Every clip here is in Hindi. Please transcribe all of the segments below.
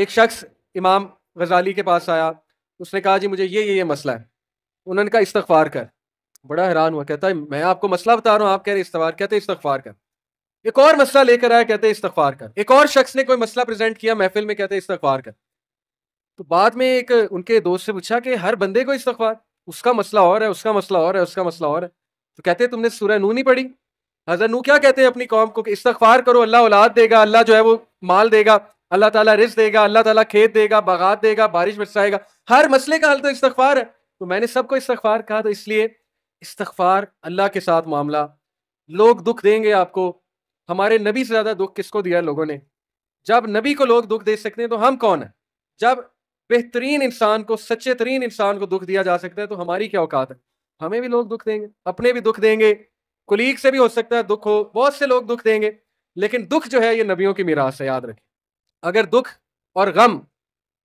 एक शख्स इमाम गजाली के पास आया उसने कहा जी मुझे ये ये ये मसला है उन्होंने कहा इस्तफार कर बड़ा हैरान हुआ कहता है मैं आपको मसला बता रहा हूँ आप कह रहे इस्तफार कहते इस्तफार कर एक और मसला लेकर आया कहते इस्तफार कर एक और शख्स ने कोई मसला प्रेजेंट किया महफिल में कहते इस्तफार कर तो बाद में एक उनके दोस्त से पूछा कि हर बंदे को इस्तफार उसका मसला और है उसका मसला और है उसका मसला और है तो कहते तुमने सूर्य नू नहीं पढ़ी हजर नू क्या कहते हैं अपनी कौम को कि इस्तफार करो अल्लाह औलाद देगा अल्लाह जो है वो माल देगा अल्लाह ताला रिस्क देगा अल्लाह ताला खेत देगा बागात देगा बारिश बरसाएगा हर मसले का हल तो इस्तफार है तो मैंने सबको इस्तफार कहा तो इसलिए इस्तफार अल्लाह के साथ मामला लोग दुख देंगे आपको हमारे नबी से ज़्यादा दुख किसको दिया लोगों ने जब नबी को लोग दुख दे सकते हैं तो हम कौन है जब बेहतरीन इंसान को सच्चे तरीन इंसान को दुख दिया जा सकता है तो हमारी क्या औकात है हमें भी लोग दुख देंगे अपने भी दुख देंगे कुलीग से भी हो सकता है दुख हो बहुत से लोग दुख देंगे लेकिन दुख जो है ये नबियों की मीरास है याद रखें अगर दुख और गम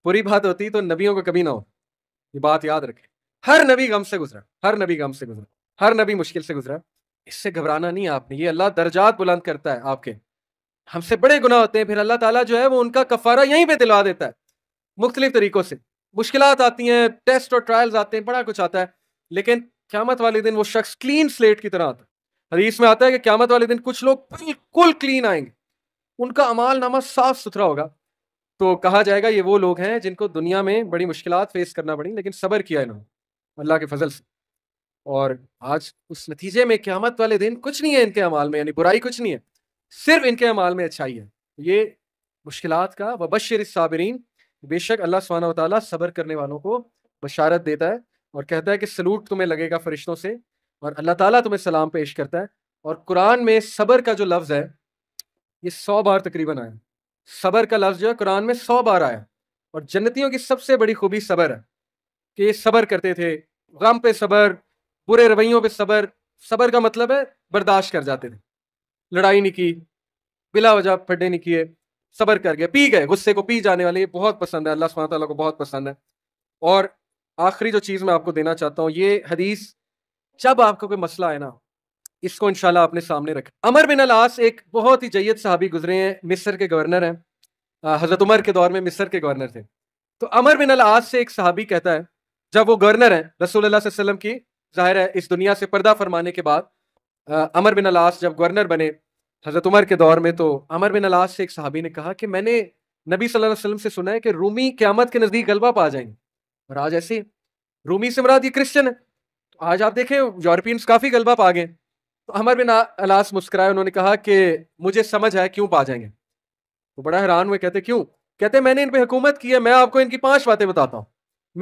बुरी बात होती तो नबियों को कभी ना हो ये बात याद रखे हर नबी गम से गुजरा हर नबी गम से गुजरा हर नबी मुश्किल से गुजरा इससे घबराना नहीं आपने ये अल्लाह दर्जात बुलंद करता है आपके हमसे बड़े गुनाह होते हैं फिर अल्लाह ताला जो है वो उनका कफारा यहीं पे दिलवा देता है मुख्तलिफ तरीक़ों से मुश्किल आती हैं टेस्ट और ट्रायल्स आते हैं बड़ा कुछ आता है लेकिन क्यामत वाले दिन वो शख्स क्लीन स्लेट की तरह आता है हदीस में आता है कि क्यामत वाले दिन कुछ लोग बिल्कुल क्लीन आएंगे उनका अमाल नामा साफ सुथरा होगा तो कहा जाएगा ये वो लोग हैं जिनको दुनिया में बड़ी मुश्किल फेस करना पड़ी लेकिन सब्र किया इन्होंने अल्लाह के फजल से और आज उस नतीजे में क्यामत वाले दिन कुछ नहीं है इनके अमाल में यानी बुराई कुछ नहीं है सिर्फ इनके अमाल में अच्छाई है ये मुश्किल का वबशर साबरीन बेशक अल्लाह सुबहाना तला करने वालों को बशारत देता है और कहता है कि सलूट तुम्हें लगेगा फरिश्तों से और अल्लाह ताला तुम्हें सलाम पेश करता है और कुरान में सबर का जो लफ्ज़ है ये सौ बार तकरीबन आया सबर का लफ्ज़ जो है कुरान में सौ बार आया और जन्नतियों की सबसे बड़ी खूबी सबर है कि ये सबर करते थे गम पे सबर बुरे रवैयों पे सबर सबर का मतलब है बर्दाश्त कर जाते थे लड़ाई नहीं की बिला वजह फड्डे नहीं किए सबर कर गए पी गए गुस्से को पी जाने वाले ये बहुत पसंद है अल्लाह सुबह को बहुत पसंद है और आखिरी जो चीज़ मैं आपको देना चाहता हूँ ये हदीस जब आपका कोई मसला है ना इसको इनशाला आपने सामने रखा अमर बिन अलास एक बहुत ही जैद साहबी गुजरे हैं मिस्र के गवर्नर हैं हज़रत उमर के दौर में मिस्र के गवर्नर थे तो अमर बिन अलास से एक साहबी कहता है जब वो गवर्नर हैं रसोल्लाम की जाहिर है इस दुनिया से पर्दा फरमाने के बाद आ, अमर बिन अलास जब गवर्नर बने हज़रत उमर के दौर में तो अमर बिन अलास से एक साहबी ने कहा कि मैंने नबी सल अलैहि से सुना है कि रूमी क्यामत के नज़दीक गलबा पा जाएंगे और आज ऐसे रूमी से मराद ये क्रिश्चन है तो आज आप देखें यूरोपियंस काफ़ी गलबा पा गए तो अमर बिन अलास मुस्कुराए उन्होंने कहा कि मुझे समझ आया क्यों पा जाएंगे तो बड़ा हैरान हुए कहते क्यों कहते मैंने इन पर हुकूमत की है मैं आपको इनकी पांच बातें बताता हूँ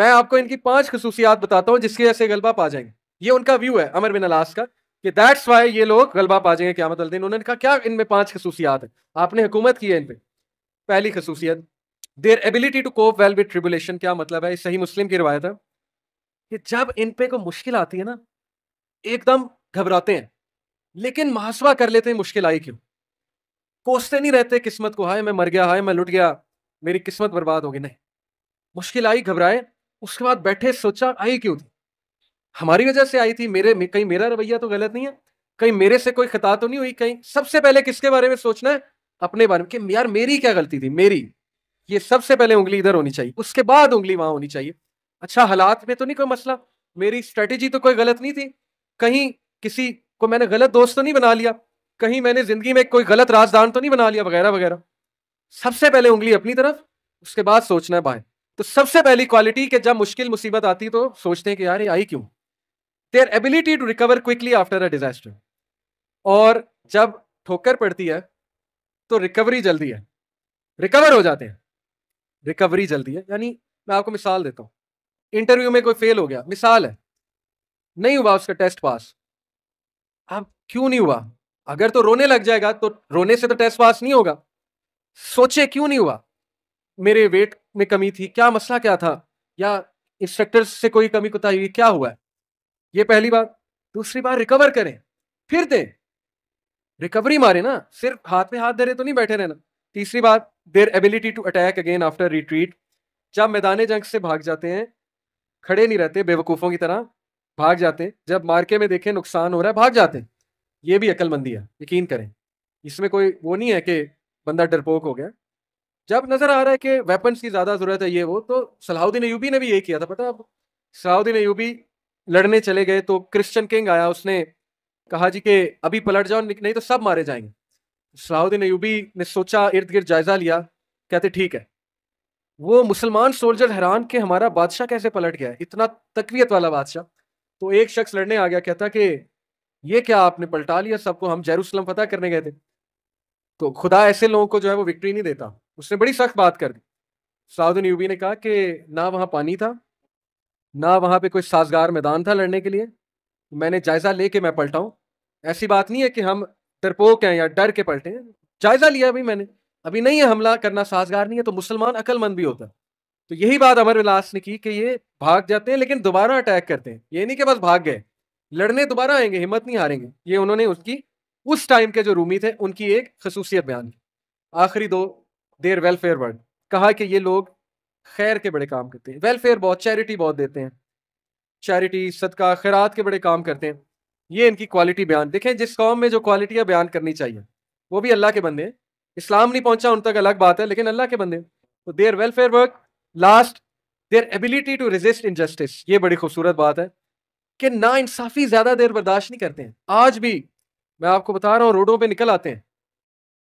मैं आपको इनकी पांच खसूसियात बताता हूँ जिसकी वजह से गलबा पा जाएंगे ये उनका व्यू है अमर बिन अलास का कि दैट्स वाई ये लोग गलबा पा जाएंगे क्या मतलब उन्होंने कहा क्या इनमें पांच खसूसियात है आपने हुकूमत की है इन पर पहली खसूसियत their ability to cope well with tribulation क्या मतलब है सही मुस्लिम की रिवायत है कि जब इन पे कोई मुश्किल आती है ना एकदम घबराते हैं लेकिन महासभा कर लेते हैं मुश्किल आई क्यों कोसते नहीं रहते किस्मत को हाय मैं मर गया हाय मैं लुट गया मेरी किस्मत बर्बाद होगी नहीं मुश्किल आई घबराए उसके बाद बैठे सोचा आई क्यों थी हमारी वजह से आई थी मेरे कहीं मेरा रवैया तो गलत नहीं है कहीं मेरे से कोई खता तो नहीं हुई कहीं सबसे पहले किसके बारे में सोचना है अपने बारे में कि यार मेरी क्या गलती थी मेरी ये सबसे पहले उंगली इधर होनी चाहिए उसके बाद उंगली वहां होनी चाहिए अच्छा हालात में तो नहीं कोई मसला मेरी स्ट्रेटेजी तो कोई गलत नहीं थी कहीं किसी को मैंने गलत दोस्त तो नहीं बना लिया कहीं मैंने जिंदगी में कोई गलत राजदान तो नहीं बना लिया वगैरह वगैरह सबसे पहले उंगली अपनी तरफ उसके बाद सोचना है बाहर तो सबसे पहली क्वालिटी के जब मुश्किल मुसीबत आती तो सोचते हैं कि यार ये आई क्यों their ability to recover quickly after a disaster और जब ठोकर पड़ती है तो रिकवरी जल्दी है रिकवर हो जाते हैं रिकवरी जल्दी है यानी मैं आपको मिसाल देता हूँ इंटरव्यू में कोई फेल हो गया मिसाल है नहीं हुआ उसका टेस्ट पास अब क्यों नहीं हुआ अगर तो रोने लग जाएगा तो रोने से तो टेस्ट पास नहीं होगा सोचे क्यों नहीं हुआ मेरे वेट में कमी थी क्या मसला क्या था या इंस्ट्रक्टर से कोई कमी कोताही हुई क्या हुआ है ये पहली बार दूसरी बार रिकवर करें फिर दें रिकवरी मारे ना सिर्फ हाथ में हाथ धरे तो नहीं बैठे रहना तीसरी बात their ability to attack again after retreat जब मैदान जंग से भाग जाते हैं खड़े नहीं रहते बेवकूफ़ों की तरह भाग जाते हैं जब मार्के में देखें नुकसान हो रहा है भाग जाते हैं ये भी अक्लमंदी है यकीन करें इसमें कोई वो नहीं है कि बंदा डरपोक हो गया जब नजर आ रहा है कि वेपन्स की ज्यादा जरूरत है ये वो तो सलाहुद्दीन यूबी ने भी यही किया था पता आप सलाहुद्दीन यूबी लड़ने चले गए तो क्रिश्चियन किंग आया उसने कहा जी कि अभी पलट जाओ नहीं तो सब मारे जाएंगे सलाहुद्दीन यूबी ने सोचा इर्द गिर्द जायजा लिया कहते ठीक है वो मुसलमान सोल्जर हैरान के हमारा बादशाह कैसे पलट गया इतना तकवीत वाला बादशाह तो एक शख्स लड़ने आ गया कहता कि ये क्या आपने पलटा लिया सबको हम जेरूसलम फतेह करने गए थे तो खुदा ऐसे लोगों को जो है वो विक्ट्री नहीं देता उसने बड़ी सख्त बात कर दी साउदन यूबी ने कहा कि ना वहाँ पानी था ना वहाँ पे कोई साजगार मैदान था लड़ने के लिए मैंने जायज़ा लेके मैं पलटा हूँ ऐसी बात नहीं है कि हम डरपोक हैं या डर के पलटे जायज़ा लिया अभी मैंने अभी नहीं है हमला करना साजगार नहीं है तो मुसलमान अकलमंद भी होता है तो यही बात अमर विलास ने की कि ये भाग जाते हैं लेकिन दोबारा अटैक करते हैं ये नहीं कि बस भाग गए लड़ने दोबारा आएंगे हिम्मत नहीं हारेंगे ये उन्होंने उसकी उस टाइम के जो रूमी थे उनकी एक खसूसियत बयान की आखिरी दो देर वेलफेयर वर्ड कहा कि ये लोग खैर के बड़े काम करते हैं वेलफेयर बहुत चैरिटी बहुत देते हैं चैरिटी सदका खैरात के बड़े काम करते हैं ये इनकी क्वालिटी बयान देखें जिस कॉम में जो क्वालिटियाँ बयान करनी चाहिए वो भी अल्लाह के बंदे इस्लाम नहीं पहुंचा उन तक अलग बात है लेकिन अल्लाह के बंदे तो their welfare work last their ability to resist injustice ये बड़ी खूबसूरत बात है कि ना इंसाफी ज़्यादा देर बर्दाश्त नहीं करते हैं आज भी मैं आपको बता रहा हूँ रोडों पर निकल आते हैं